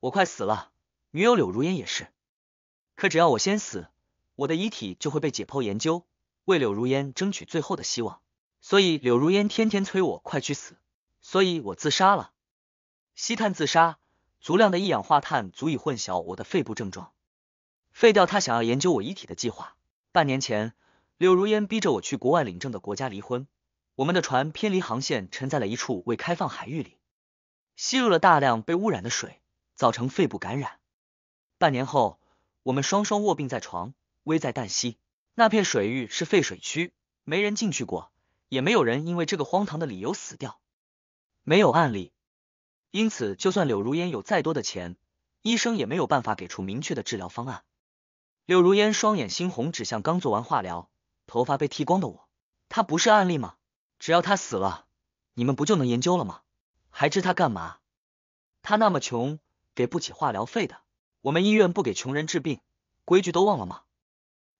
我快死了，女友柳如烟也是。可只要我先死，我的遗体就会被解剖研究，为柳如烟争取最后的希望。所以柳如烟天天催我快去死，所以我自杀了。吸碳自杀，足量的一氧化碳足以混淆我的肺部症状，废掉他想要研究我遗体的计划。半年前，柳如烟逼着我去国外领证的国家离婚，我们的船偏离航线沉在了一处未开放海域里，吸入了大量被污染的水。造成肺部感染。半年后，我们双双卧病在床，危在旦夕。那片水域是废水区，没人进去过，也没有人因为这个荒唐的理由死掉，没有案例。因此，就算柳如烟有再多的钱，医生也没有办法给出明确的治疗方案。柳如烟双眼猩红，指向刚做完化疗、头发被剃光的我：“他不是案例吗？只要他死了，你们不就能研究了吗？还治他干嘛？他那么穷。”给不起化疗费的，我们医院不给穷人治病，规矩都忘了吗？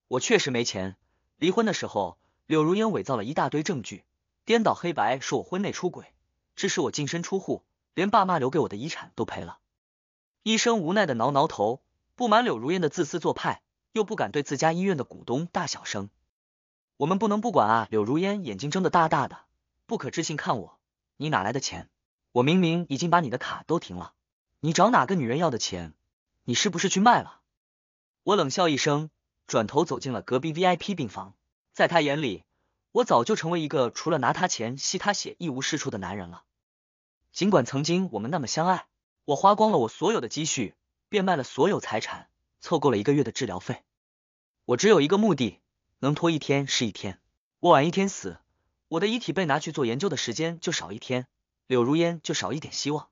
我确实没钱。离婚的时候，柳如烟伪造了一大堆证据，颠倒黑白，说我婚内出轨，致使我净身出户，连爸妈留给我的遗产都赔了。医生无奈的挠挠头，不满柳如烟的自私做派，又不敢对自家医院的股东大小声。我们不能不管啊！柳如烟眼睛睁得大大的，不可置信看我，你哪来的钱？我明明已经把你的卡都停了。你找哪个女人要的钱？你是不是去卖了？我冷笑一声，转头走进了隔壁 VIP 病房。在他眼里，我早就成为一个除了拿他钱吸他血一无是处的男人了。尽管曾经我们那么相爱，我花光了我所有的积蓄，变卖了所有财产，凑够了一个月的治疗费。我只有一个目的，能拖一天是一天。我晚一天死，我的遗体被拿去做研究的时间就少一天，柳如烟就少一点希望。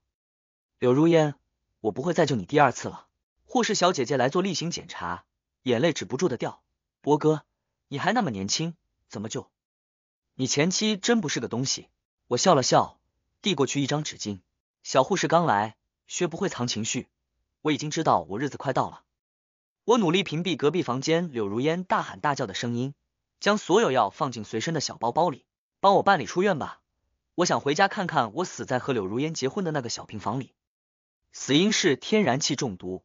柳如烟，我不会再救你第二次了。护士小姐姐来做例行检查，眼泪止不住的掉。博哥，你还那么年轻，怎么救？你前妻真不是个东西。我笑了笑，递过去一张纸巾。小护士刚来，学不会藏情绪。我已经知道我日子快到了，我努力屏蔽隔壁房间柳如烟大喊大叫的声音，将所有药放进随身的小包包里，帮我办理出院吧。我想回家看看，我死在和柳如烟结婚的那个小平房里。死因是天然气中毒。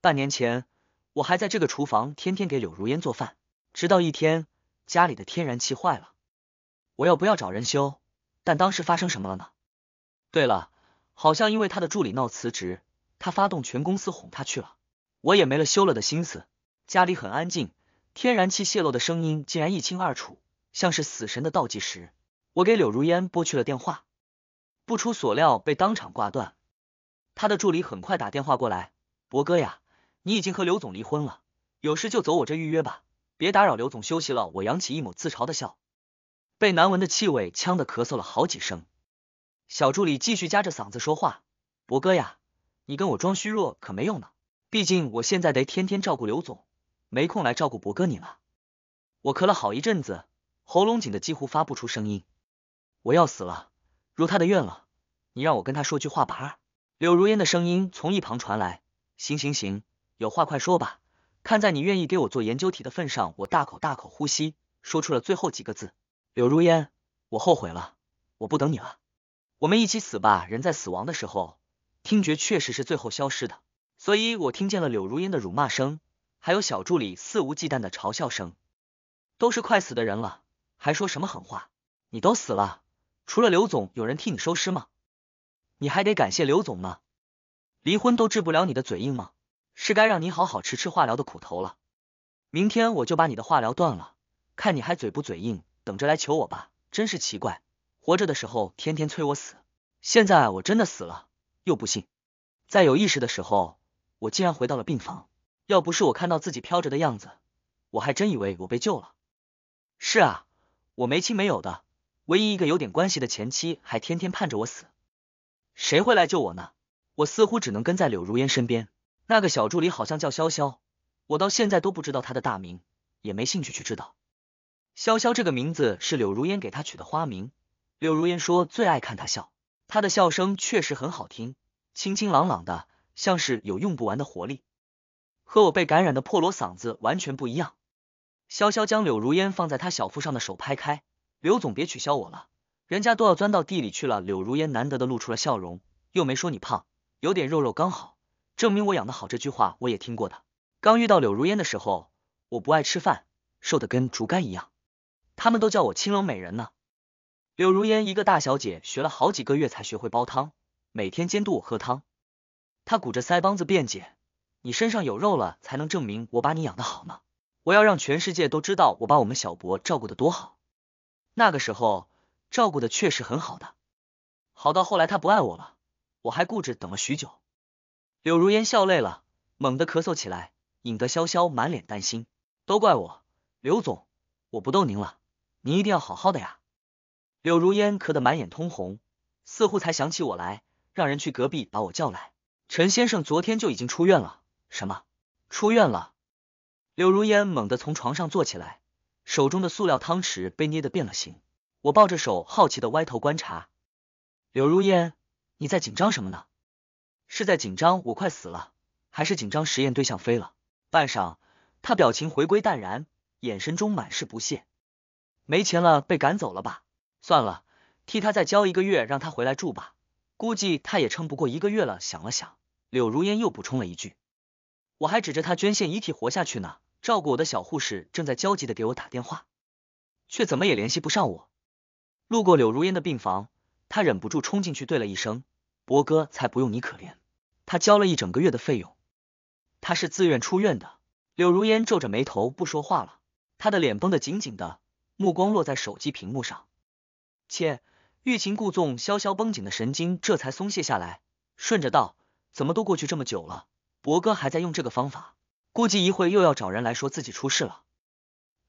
半年前，我还在这个厨房天天给柳如烟做饭，直到一天家里的天然气坏了，我要不要找人修？但当时发生什么了呢？对了，好像因为他的助理闹辞职，他发动全公司哄他去了。我也没了修了的心思，家里很安静，天然气泄漏的声音竟然一清二楚，像是死神的倒计时。我给柳如烟拨去了电话，不出所料被当场挂断。他的助理很快打电话过来：“博哥呀，你已经和刘总离婚了，有事就走我这预约吧，别打扰刘总休息了。”我扬起一抹自嘲的笑，被难闻的气味呛得咳嗽了好几声。小助理继续夹着嗓子说话：“博哥呀，你跟我装虚弱可没用呢，毕竟我现在得天天照顾刘总，没空来照顾博哥你了。”我咳了好一阵子，喉咙紧的几乎发不出声音。我要死了，如他的愿了。你让我跟他说句话吧。柳如烟的声音从一旁传来：“行行行，有话快说吧。看在你愿意给我做研究题的份上，我大口大口呼吸，说出了最后几个字：柳如烟，我后悔了，我不等你了，我们一起死吧。人在死亡的时候，听觉确实是最后消失的，所以我听见了柳如烟的辱骂声，还有小助理肆无忌惮的嘲笑声。都是快死的人了，还说什么狠话？你都死了，除了刘总，有人替你收尸吗？”你还得感谢刘总吗？离婚都治不了你的嘴硬吗？是该让你好好吃吃化疗的苦头了。明天我就把你的化疗断了，看你还嘴不嘴硬，等着来求我吧。真是奇怪，活着的时候天天催我死，现在我真的死了又不信。在有意识的时候，我竟然回到了病房，要不是我看到自己飘着的样子，我还真以为我被救了。是啊，我没亲没有的，唯一一个有点关系的前妻还天天盼着我死。谁会来救我呢？我似乎只能跟在柳如烟身边。那个小助理好像叫潇潇，我到现在都不知道他的大名，也没兴趣去知道。潇潇这个名字是柳如烟给他取的花名。柳如烟说最爱看他笑，他的笑声确实很好听，清清朗朗的，像是有用不完的活力，和我被感染的破锣嗓子完全不一样。潇潇将柳如烟放在他小腹上的手拍开，刘总别取笑我了。人家都要钻到地里去了，柳如烟难得的露出了笑容，又没说你胖，有点肉肉刚好，证明我养的好。这句话我也听过的。刚遇到柳如烟的时候，我不爱吃饭，瘦的跟竹竿一样，他们都叫我青楼美人呢。柳如烟一个大小姐，学了好几个月才学会煲汤，每天监督我喝汤。她鼓着腮帮子辩解，你身上有肉了才能证明我把你养的好呢。我要让全世界都知道我把我们小博照顾的多好。那个时候。照顾的确实很好的，好到后来他不爱我了，我还固执等了许久。柳如烟笑累了，猛地咳嗽起来，引得潇潇满脸担心。都怪我，刘总，我不逗您了，您一定要好好的呀。柳如烟咳得满眼通红，似乎才想起我来，让人去隔壁把我叫来。陈先生昨天就已经出院了，什么出院了？柳如烟猛地从床上坐起来，手中的塑料汤匙被捏得变了形。我抱着手，好奇的歪头观察柳如烟，你在紧张什么呢？是在紧张我快死了，还是紧张实验对象飞了？半晌，他表情回归淡然，眼神中满是不屑。没钱了，被赶走了吧？算了，替他再交一个月，让他回来住吧。估计他也撑不过一个月了。想了想，柳如烟又补充了一句：“我还指着他捐献遗体活下去呢。”照顾我的小护士正在焦急的给我打电话，却怎么也联系不上我。路过柳如烟的病房，他忍不住冲进去，对了一声：“博哥，才不用你可怜。”他交了一整个月的费用，他是自愿出院的。柳如烟皱着眉头不说话了，她的脸绷得紧紧的，目光落在手机屏幕上。切，欲擒故纵，潇潇绷紧的神经这才松懈下来，顺着道：“怎么都过去这么久了，博哥还在用这个方法？估计一会又要找人来说自己出事了，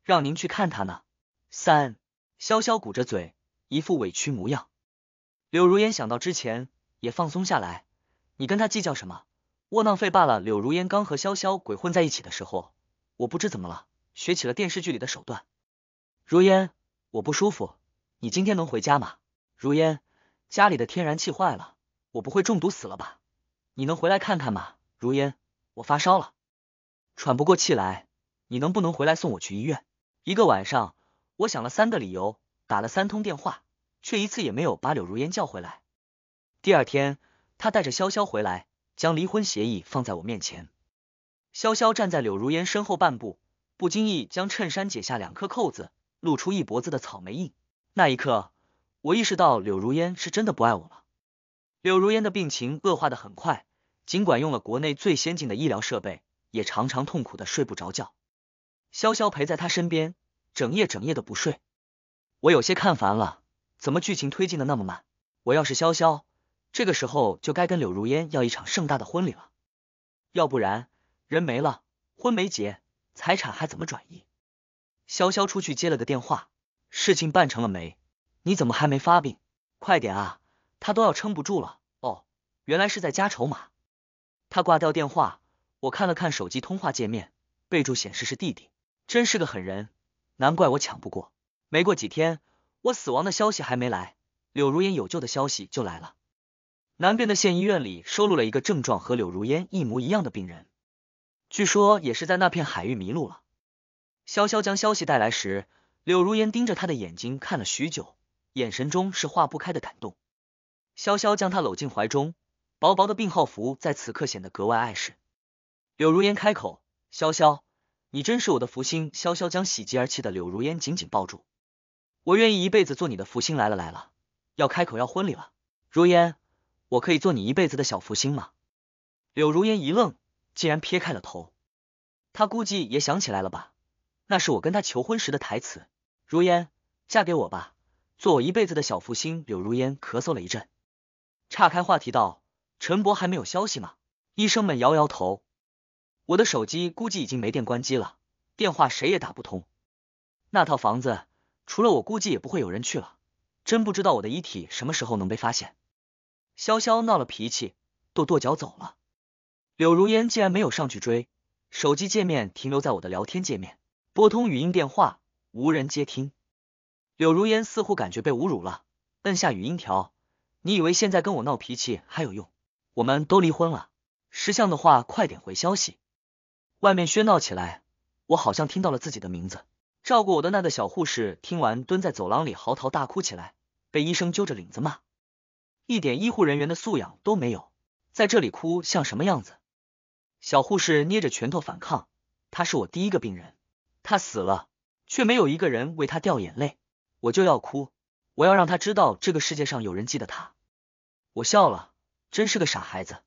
让您去看他呢。”三潇潇鼓着嘴。一副委屈模样，柳如烟想到之前也放松下来，你跟他计较什么？窝囊废罢了。柳如烟刚和潇潇鬼混在一起的时候，我不知怎么了，学起了电视剧里的手段。如烟，我不舒服，你今天能回家吗？如烟，家里的天然气坏了，我不会中毒死了吧？你能回来看看吗？如烟，我发烧了，喘不过气来，你能不能回来送我去医院？一个晚上，我想了三个理由。打了三通电话，却一次也没有把柳如烟叫回来。第二天，他带着潇潇回来，将离婚协议放在我面前。潇潇站在柳如烟身后半步，不经意将衬衫解下两颗扣子，露出一脖子的草莓印。那一刻，我意识到柳如烟是真的不爱我了。柳如烟的病情恶化的很快，尽管用了国内最先进的医疗设备，也常常痛苦的睡不着觉。潇潇陪在她身边，整夜整夜的不睡。我有些看烦了，怎么剧情推进的那么慢？我要是潇潇，这个时候就该跟柳如烟要一场盛大的婚礼了，要不然人没了，婚没结，财产还怎么转移？潇潇出去接了个电话，事情办成了没？你怎么还没发病？快点啊，他都要撑不住了。哦，原来是在加筹码。他挂掉电话，我看了看手机通话界面，备注显示是弟弟，真是个狠人，难怪我抢不过。没过几天，我死亡的消息还没来，柳如烟有救的消息就来了。南边的县医院里收录了一个症状和柳如烟一模一样的病人，据说也是在那片海域迷路了。潇潇将消息带来时，柳如烟盯着他的眼睛看了许久，眼神中是化不开的感动。潇潇将他搂进怀中，薄薄的病号服在此刻显得格外碍事。柳如烟开口：“潇潇，你真是我的福星。”潇潇将喜极而泣的柳如烟紧紧抱住。我愿意一辈子做你的福星来了来了，要开口要婚礼了。如烟，我可以做你一辈子的小福星吗？柳如烟一愣，竟然撇开了头。他估计也想起来了吧？那是我跟他求婚时的台词。如烟，嫁给我吧，做我一辈子的小福星。柳如烟咳嗽了一阵，岔开话题道：“陈伯还没有消息吗？”医生们摇摇头。我的手机估计已经没电关机了，电话谁也打不通。那套房子。除了我，估计也不会有人去了。真不知道我的遗体什么时候能被发现。潇潇闹了脾气，跺跺脚走了。柳如烟竟然没有上去追，手机界面停留在我的聊天界面，拨通语音电话，无人接听。柳如烟似乎感觉被侮辱了，摁下语音条，你以为现在跟我闹脾气还有用？我们都离婚了，识相的话快点回消息。外面喧闹起来，我好像听到了自己的名字。照顾我的那个小护士听完，蹲在走廊里嚎啕大哭起来，被医生揪着领子骂，一点医护人员的素养都没有，在这里哭像什么样子？小护士捏着拳头反抗，他是我第一个病人，他死了，却没有一个人为他掉眼泪，我就要哭，我要让他知道这个世界上有人记得他。我笑了，真是个傻孩子。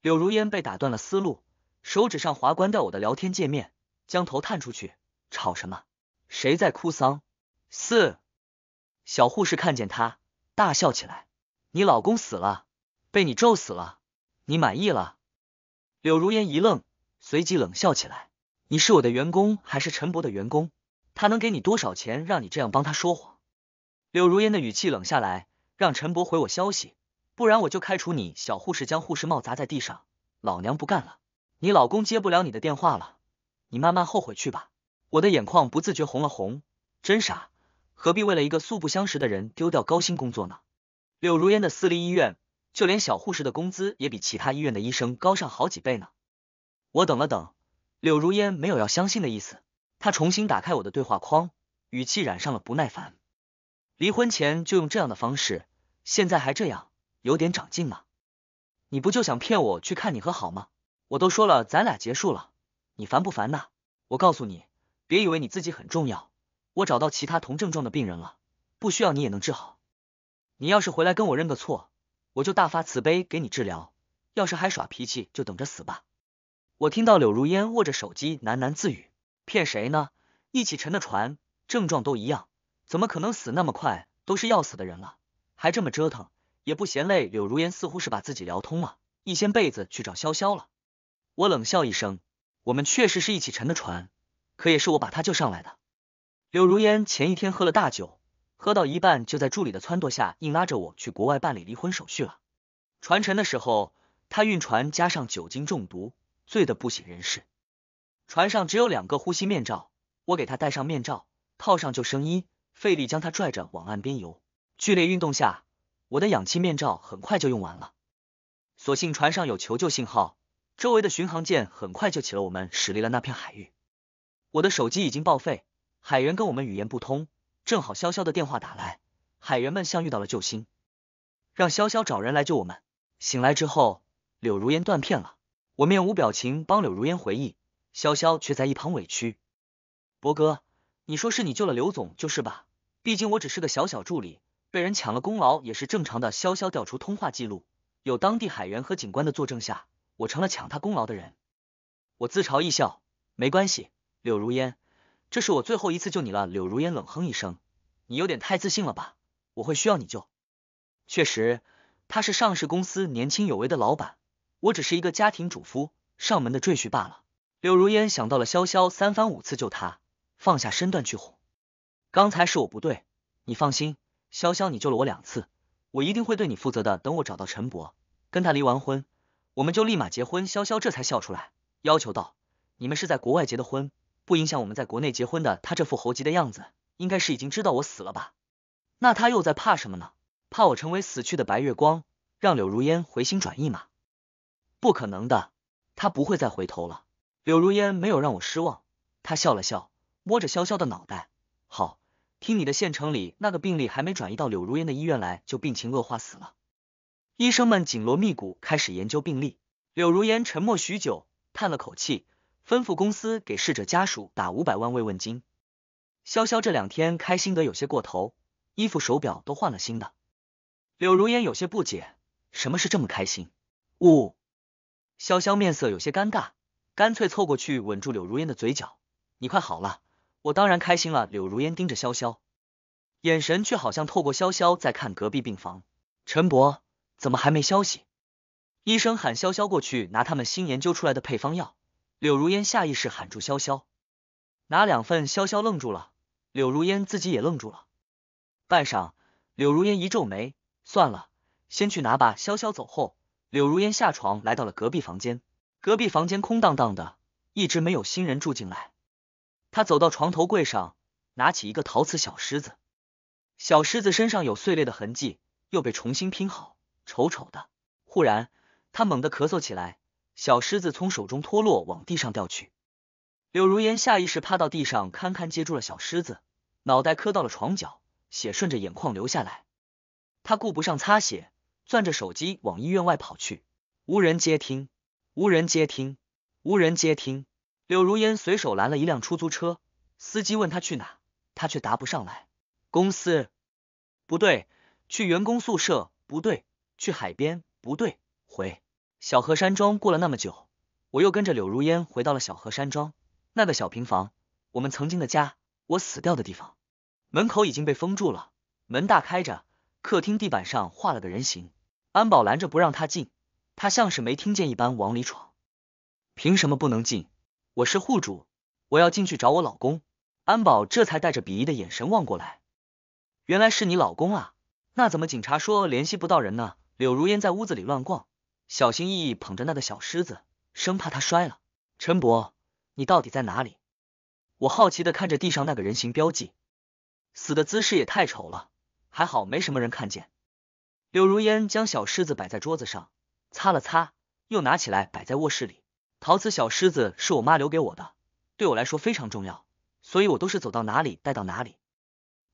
柳如烟被打断了思路，手指上滑关掉我的聊天界面，将头探出去，吵什么？谁在哭丧？四小护士看见他，大笑起来。你老公死了，被你咒死了，你满意了？柳如烟一愣，随即冷笑起来。你是我的员工，还是陈伯的员工？他能给你多少钱，让你这样帮他说谎？柳如烟的语气冷下来，让陈伯回我消息，不然我就开除你。小护士将护士帽砸在地上，老娘不干了。你老公接不了你的电话了，你慢慢后悔去吧。我的眼眶不自觉红了红，真傻，何必为了一个素不相识的人丢掉高薪工作呢？柳如烟的私立医院，就连小护士的工资也比其他医院的医生高上好几倍呢。我等了等，柳如烟没有要相信的意思，她重新打开我的对话框，语气染上了不耐烦。离婚前就用这样的方式，现在还这样，有点长进吗？你不就想骗我去看你和好吗？我都说了，咱俩结束了，你烦不烦呐？我告诉你。别以为你自己很重要，我找到其他同症状的病人了，不需要你也能治好。你要是回来跟我认个错，我就大发慈悲给你治疗；要是还耍脾气，就等着死吧。我听到柳如烟握着手机喃喃自语，骗谁呢？一起沉的船，症状都一样，怎么可能死那么快？都是要死的人了，还这么折腾，也不嫌累。柳如烟似乎是把自己聊通了，一掀被子去找潇潇了。我冷笑一声，我们确实是一起沉的船。可也是我把他救上来的。柳如烟前一天喝了大酒，喝到一半就在助理的撺掇下，硬拉着我去国外办理离婚手续了。船沉的时候，他晕船加上酒精中毒，醉得不省人事。船上只有两个呼吸面罩，我给他戴上面罩，套上救生衣，费力将他拽着往岸边游。剧烈运动下，我的氧气面罩很快就用完了。所幸船上有求救信号，周围的巡航舰很快就起了，我们驶离了那片海域。我的手机已经报废，海员跟我们语言不通，正好潇潇的电话打来，海员们像遇到了救星，让潇潇找人来救我们。醒来之后，柳如烟断片了，我面无表情帮柳如烟回忆，潇潇却在一旁委屈。博哥，你说是你救了刘总就是吧？毕竟我只是个小小助理，被人抢了功劳也是正常的。潇潇调出通话记录，有当地海员和警官的作证下，我成了抢他功劳的人。我自嘲一笑，没关系。柳如烟，这是我最后一次救你了。柳如烟冷哼一声，你有点太自信了吧？我会需要你救？确实，他是上市公司年轻有为的老板，我只是一个家庭主夫，上门的赘婿罢了。柳如烟想到了潇潇三番五次救他，放下身段去哄。刚才是我不对，你放心，潇潇你救了我两次，我一定会对你负责的。等我找到陈博，跟他离完婚，我们就立马结婚。潇潇这才笑出来，要求道：你们是在国外结的婚？不影响我们在国内结婚的，他这副猴急的样子，应该是已经知道我死了吧？那他又在怕什么呢？怕我成为死去的白月光，让柳如烟回心转意吗？不可能的，他不会再回头了。柳如烟没有让我失望，她笑了笑，摸着潇潇的脑袋，好，听你的，县城里那个病例还没转移到柳如烟的医院来，就病情恶化死了。医生们紧锣密鼓开始研究病例。柳如烟沉默许久，叹了口气。吩咐公司给逝者家属打五百万慰问金。潇潇这两天开心的有些过头，衣服、手表都换了新的。柳如烟有些不解，什么事这么开心？呜。潇潇面色有些尴尬，干脆凑过去吻住柳如烟的嘴角。你快好了，我当然开心了。柳如烟盯着潇潇，眼神却好像透过潇潇在看隔壁病房。陈伯怎么还没消息？医生喊潇潇过去拿他们新研究出来的配方药。柳如烟下意识喊住潇潇，拿两份。潇潇愣住了，柳如烟自己也愣住了。半晌，柳如烟一皱眉，算了，先去拿吧。潇潇走后，柳如烟下床，来到了隔壁房间。隔壁房间空荡荡的，一直没有新人住进来。他走到床头柜上，拿起一个陶瓷小狮子，小狮子身上有碎裂的痕迹，又被重新拼好，丑丑的。忽然，他猛地咳嗽起来。小狮子从手中脱落，往地上掉去。柳如烟下意识趴到地上，堪堪接住了小狮子，脑袋磕到了床角，血顺着眼眶流下来。他顾不上擦血，攥着手机往医院外跑去。无人接听，无人接听，无人接听。柳如烟随手拦了一辆出租车，司机问他去哪，他却答不上来。公司？不对，去员工宿舍？不对，去海边？不对，回。小河山庄过了那么久，我又跟着柳如烟回到了小河山庄那个小平房，我们曾经的家，我死掉的地方。门口已经被封住了，门大开着，客厅地板上画了个人形，安保拦着不让他进，他像是没听见一般往里闯。凭什么不能进？我是户主，我要进去找我老公。安保这才带着鄙夷的眼神望过来，原来是你老公啊？那怎么警察说联系不到人呢？柳如烟在屋子里乱逛。小心翼翼捧着那个小狮子，生怕它摔了。陈伯，你到底在哪里？我好奇的看着地上那个人形标记，死的姿势也太丑了，还好没什么人看见。柳如烟将小狮子摆在桌子上，擦了擦，又拿起来摆在卧室里。陶瓷小狮子是我妈留给我的，对我来说非常重要，所以我都是走到哪里带到哪里。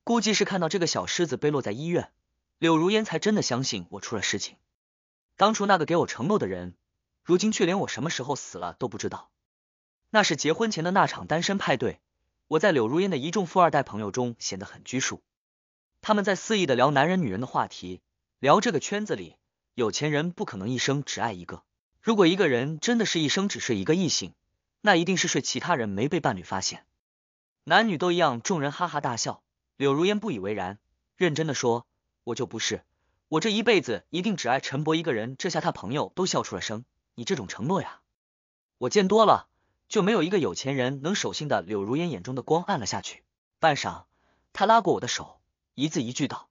估计是看到这个小狮子被落在医院，柳如烟才真的相信我出了事情。当初那个给我承诺的人，如今却连我什么时候死了都不知道。那是结婚前的那场单身派对，我在柳如烟的一众富二代朋友中显得很拘束。他们在肆意的聊男人女人的话题，聊这个圈子里有钱人不可能一生只爱一个。如果一个人真的是一生只睡一个异性，那一定是睡其他人没被伴侣发现。男女都一样。众人哈哈大笑，柳如烟不以为然，认真的说：“我就不是。”我这一辈子一定只爱陈博一个人。这下他朋友都笑出了声。你这种承诺呀，我见多了，就没有一个有钱人能守信的。柳如烟眼中的光暗了下去，半晌，他拉过我的手，一字一句道：“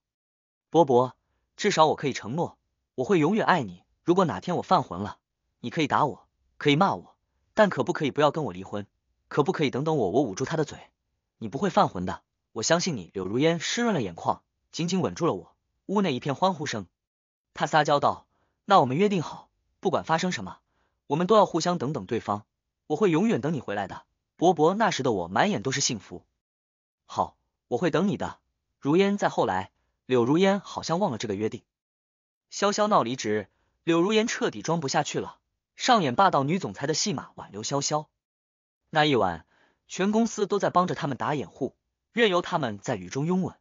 博博，至少我可以承诺，我会永远爱你。如果哪天我犯浑了，你可以打我，可以骂我，但可不可以不要跟我离婚？可不可以等等我？我捂住他的嘴，你不会犯浑的，我相信你。”柳如烟湿润了眼眶，紧紧吻住了我。屋内一片欢呼声，他撒娇道：“那我们约定好，不管发生什么，我们都要互相等等对方，我会永远等你回来的，伯伯。”那时的我满眼都是幸福。好，我会等你的，如烟。再后来，柳如烟好像忘了这个约定。潇潇闹离职，柳如烟彻底装不下去了，上演霸道女总裁的戏码，挽留潇潇。那一晚，全公司都在帮着他们打掩护，任由他们在雨中拥吻。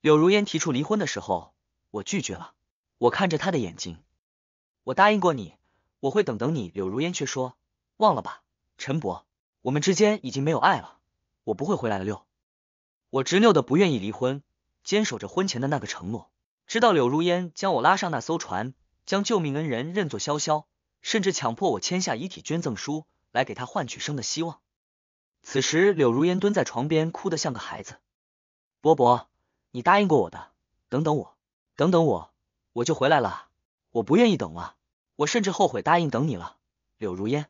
柳如烟提出离婚的时候，我拒绝了。我看着他的眼睛，我答应过你，我会等等你。柳如烟却说：“忘了吧，陈伯，我们之间已经没有爱了，我不会回来了。”六，我执拗的不愿意离婚，坚守着婚前的那个承诺，直到柳如烟将我拉上那艘船，将救命恩人认作潇潇，甚至强迫我签下遗体捐赠书，来给他换取生的希望。此时，柳如烟蹲在床边，哭得像个孩子，伯伯，你答应过我的，等等我，等等我，我就回来了。我不愿意等了，我甚至后悔答应等你了。柳如烟，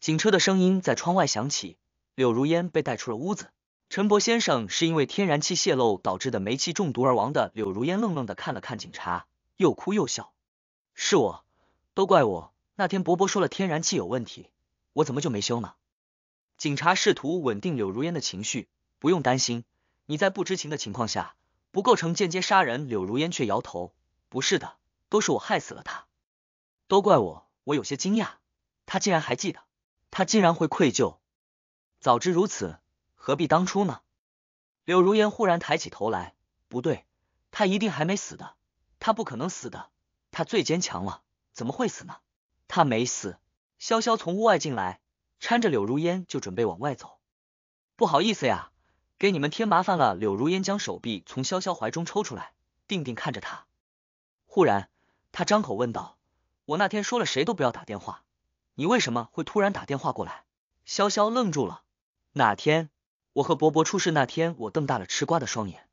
警车的声音在窗外响起，柳如烟被带出了屋子。陈伯先生是因为天然气泄漏导致的煤气中毒而亡的。柳如烟愣愣的看了看警察，又哭又笑。是我，都怪我，那天伯伯说了天然气有问题，我怎么就没修呢？警察试图稳定柳如烟的情绪，不用担心。你在不知情的情况下，不构成间接杀人。柳如烟却摇头，不是的，都是我害死了他，都怪我。我有些惊讶，他竟然还记得，他竟然会愧疚。早知如此，何必当初呢？柳如烟忽然抬起头来，不对，他一定还没死的，他不可能死的，他最坚强了，怎么会死呢？他没死。潇潇从屋外进来，搀着柳如烟就准备往外走，不好意思呀。给你们添麻烦了。柳如烟将手臂从潇潇怀中抽出来，定定看着他。忽然，他张口问道：“我那天说了谁都不要打电话，你为什么会突然打电话过来？”潇潇愣住了。哪天我和伯伯出事那天，我瞪大了吃瓜的双眼。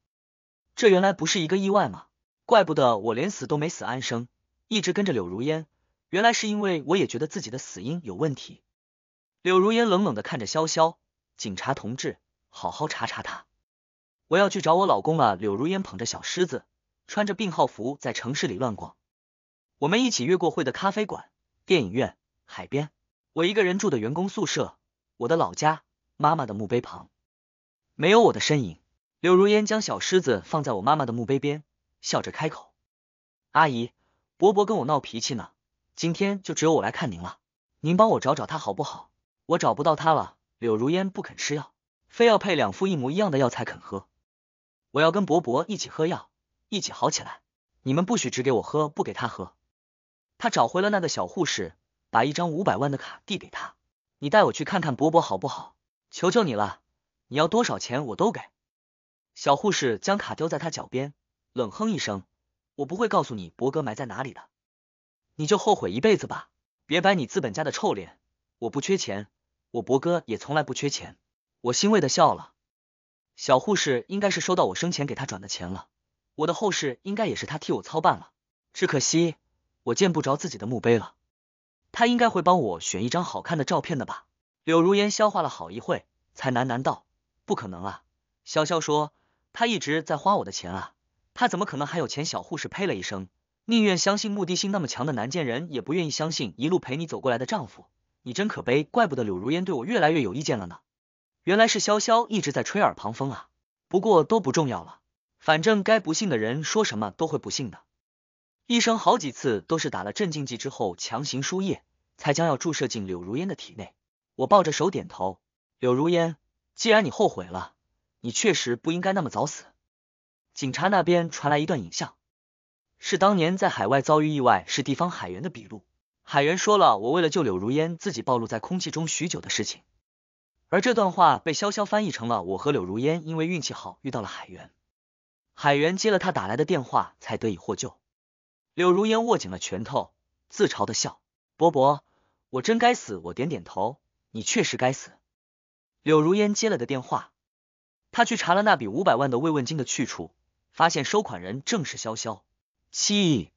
这原来不是一个意外吗？怪不得我连死都没死安生，一直跟着柳如烟，原来是因为我也觉得自己的死因有问题。柳如烟冷冷的看着潇潇，警察同志。好好查查他，我要去找我老公了。柳如烟捧着小狮子，穿着病号服在城市里乱逛。我们一起约过会的咖啡馆、电影院、海边，我一个人住的员工宿舍，我的老家，妈妈的墓碑旁，没有我的身影。柳如烟将小狮子放在我妈妈的墓碑边，笑着开口：“阿姨，伯伯跟我闹脾气呢，今天就只有我来看您了，您帮我找找他好不好？我找不到他了。”柳如烟不肯吃药。非要配两副一模一样的药才肯喝。我要跟伯伯一起喝药，一起好起来。你们不许只给我喝，不给他喝。他找回了那个小护士，把一张五百万的卡递给他。你带我去看看伯伯好不好？求求你了，你要多少钱我都给。小护士将卡丢在他脚边，冷哼一声：“我不会告诉你伯哥埋在哪里的，你就后悔一辈子吧。别摆你资本家的臭脸，我不缺钱，我伯哥也从来不缺钱。”我欣慰的笑了，小护士应该是收到我生前给她转的钱了，我的后事应该也是她替我操办了，只可惜我见不着自己的墓碑了。她应该会帮我选一张好看的照片的吧？柳如烟消化了好一会，才喃喃道：“不可能啊！”潇潇说：“她一直在花我的钱啊，她怎么可能还有钱？”小护士呸了一声，宁愿相信目的性那么强的难见人，也不愿意相信一路陪你走过来的丈夫。你真可悲，怪不得柳如烟对我越来越有意见了呢。原来是潇潇一直在吹耳旁风啊，不过都不重要了，反正该不信的人说什么都会不信的。医生好几次都是打了镇静剂之后强行输液，才将药注射进柳如烟的体内。我抱着手点头。柳如烟，既然你后悔了，你确实不应该那么早死。警察那边传来一段影像，是当年在海外遭遇意外是地方海员的笔录。海员说了，我为了救柳如烟，自己暴露在空气中许久的事情。而这段话被潇潇翻译成了：“我和柳如烟因为运气好遇到了海源，海源接了他打来的电话，才得以获救。”柳如烟握紧了拳头，自嘲的笑：“伯伯，我真该死。”我点点头：“你确实该死。”柳如烟接了个电话，他去查了那笔五百万的慰问金的去处，发现收款人正是潇潇。七，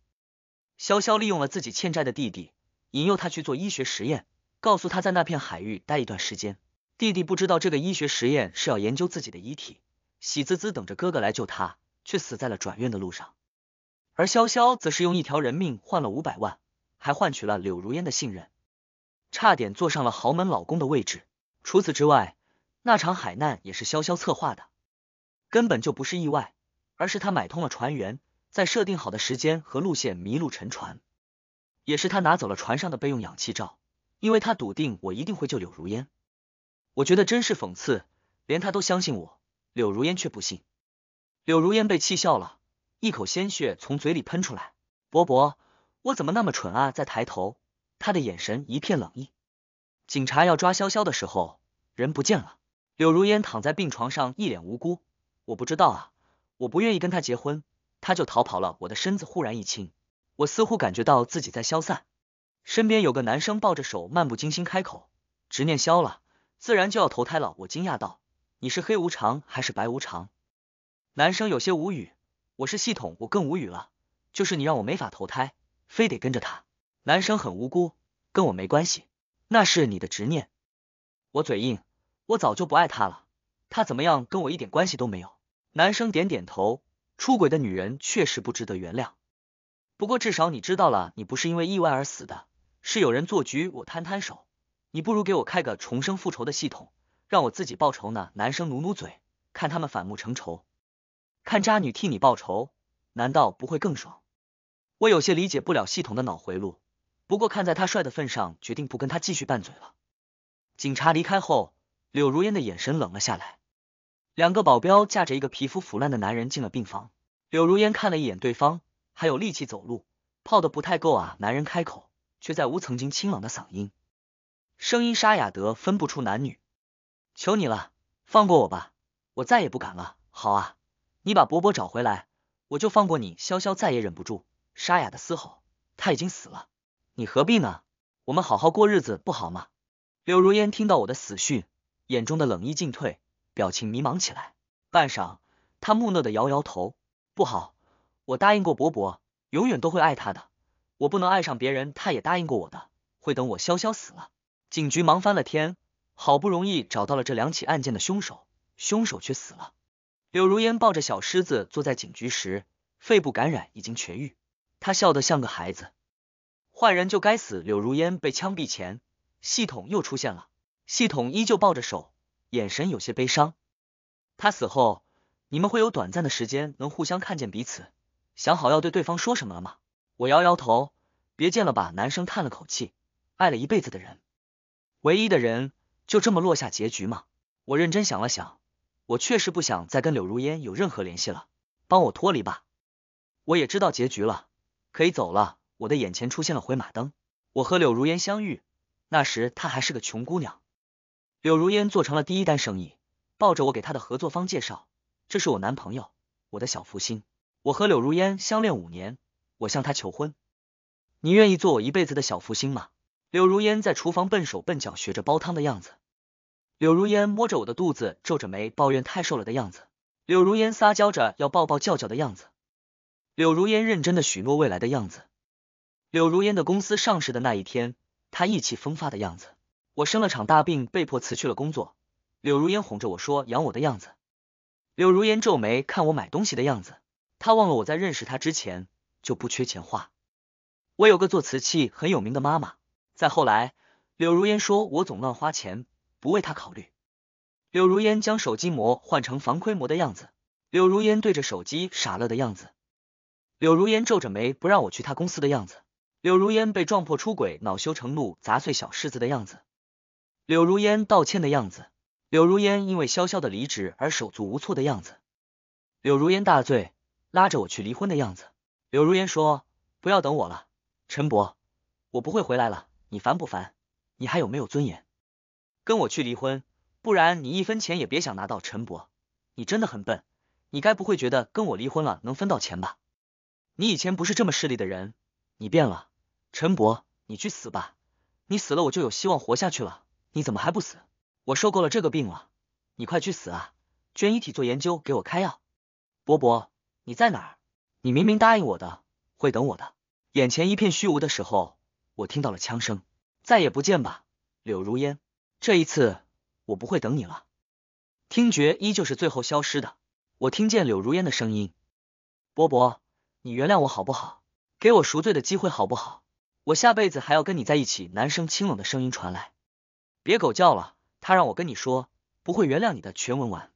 潇潇利用了自己欠债的弟弟，引诱他去做医学实验，告诉他在那片海域待一段时间。弟弟不知道这个医学实验是要研究自己的遗体，喜滋滋等着哥哥来救他，却死在了转院的路上。而潇潇则是用一条人命换了五百万，还换取了柳如烟的信任，差点坐上了豪门老公的位置。除此之外，那场海难也是潇潇策划的，根本就不是意外，而是他买通了船员，在设定好的时间和路线迷路沉船。也是他拿走了船上的备用氧气罩，因为他笃定我一定会救柳如烟。我觉得真是讽刺，连他都相信我，柳如烟却不信。柳如烟被气笑了，一口鲜血从嘴里喷出来。伯伯，我怎么那么蠢啊？再抬头，他的眼神一片冷意。警察要抓潇潇的时候，人不见了。柳如烟躺在病床上，一脸无辜。我不知道啊，我不愿意跟他结婚，他就逃跑了。我的身子忽然一轻，我似乎感觉到自己在消散。身边有个男生抱着手，漫不经心开口：“执念消了。”自然就要投胎了，我惊讶道：“你是黑无常还是白无常？”男生有些无语，我是系统，我更无语了。就是你让我没法投胎，非得跟着他。男生很无辜，跟我没关系，那是你的执念。我嘴硬，我早就不爱他了，他怎么样跟我一点关系都没有。男生点点头，出轨的女人确实不值得原谅，不过至少你知道了，你不是因为意外而死的，是有人做局。我摊摊手。你不如给我开个重生复仇的系统，让我自己报仇呢？男生努努嘴，看他们反目成仇，看渣女替你报仇，难道不会更爽？我有些理解不了系统的脑回路，不过看在他帅的份上，决定不跟他继续拌嘴了。警察离开后，柳如烟的眼神冷了下来。两个保镖架着一个皮肤腐烂的男人进了病房，柳如烟看了一眼对方，还有力气走路，泡的不太够啊。男人开口，却再无曾经清朗的嗓音。声音沙哑得分不出男女，求你了，放过我吧，我再也不敢了。好啊，你把伯伯找回来，我就放过你。潇潇再也忍不住，沙哑的嘶吼，他已经死了，你何必呢？我们好好过日子不好吗？柳如烟听到我的死讯，眼中的冷意进退，表情迷茫起来。半晌，他木讷的摇摇头，不好，我答应过伯伯，永远都会爱他的，我不能爱上别人。他也答应过我的，会等我。潇潇死了。警局忙翻了天，好不容易找到了这两起案件的凶手，凶手却死了。柳如烟抱着小狮子坐在警局时，肺部感染已经痊愈，她笑得像个孩子。坏人就该死。柳如烟被枪毙前，系统又出现了。系统依旧抱着手，眼神有些悲伤。他死后，你们会有短暂的时间能互相看见彼此。想好要对对方说什么了吗？我摇摇头，别见了吧。男生叹了口气，爱了一辈子的人。唯一的人就这么落下结局吗？我认真想了想，我确实不想再跟柳如烟有任何联系了，帮我脱离吧。我也知道结局了，可以走了。我的眼前出现了回马灯，我和柳如烟相遇，那时她还是个穷姑娘。柳如烟做成了第一单生意，抱着我给她的合作方介绍，这是我男朋友，我的小福星。我和柳如烟相恋五年，我向她求婚，你愿意做我一辈子的小福星吗？柳如烟在厨房笨手笨脚学着煲汤的样子，柳如烟摸着我的肚子皱着眉抱怨太瘦了的样子，柳如烟撒娇着要抱抱叫叫的样子，柳如烟认真的许诺未来的样子，柳如烟的公司上市的那一天，她意气风发的样子，我生了场大病被迫辞去了工作，柳如烟哄着我说养我的样子，柳如烟皱眉看我买东西的样子，她忘了我在认识她之前就不缺钱花，我有个做瓷器很有名的妈妈。再后来，柳如烟说：“我总乱花钱，不为他考虑。”柳如烟将手机膜换成防窥膜的样子。柳如烟对着手机傻乐的样子。柳如烟皱着眉不让我去他公司的样子。柳如烟被撞破出轨，恼羞成怒砸碎小柿子的样子。柳如烟道歉的样子。柳如烟因为潇潇的离职而手足无措的样子。柳如烟大醉，拉着我去离婚的样子。柳如烟说：“不要等我了，陈博，我不会回来了。”你烦不烦？你还有没有尊严？跟我去离婚，不然你一分钱也别想拿到。陈博，你真的很笨，你该不会觉得跟我离婚了能分到钱吧？你以前不是这么势利的人，你变了。陈博，你去死吧！你死了我就有希望活下去了。你怎么还不死？我受够了这个病了！你快去死啊！捐遗体做研究，给我开药。博博，你在哪？儿？你明明答应我的，会等我的。眼前一片虚无的时候。我听到了枪声，再也不见吧，柳如烟。这一次我不会等你了。听觉依旧是最后消失的，我听见柳如烟的声音。伯伯，你原谅我好不好？给我赎罪的机会好不好？我下辈子还要跟你在一起。男生清冷的声音传来，别狗叫了，他让我跟你说，不会原谅你的。全文完。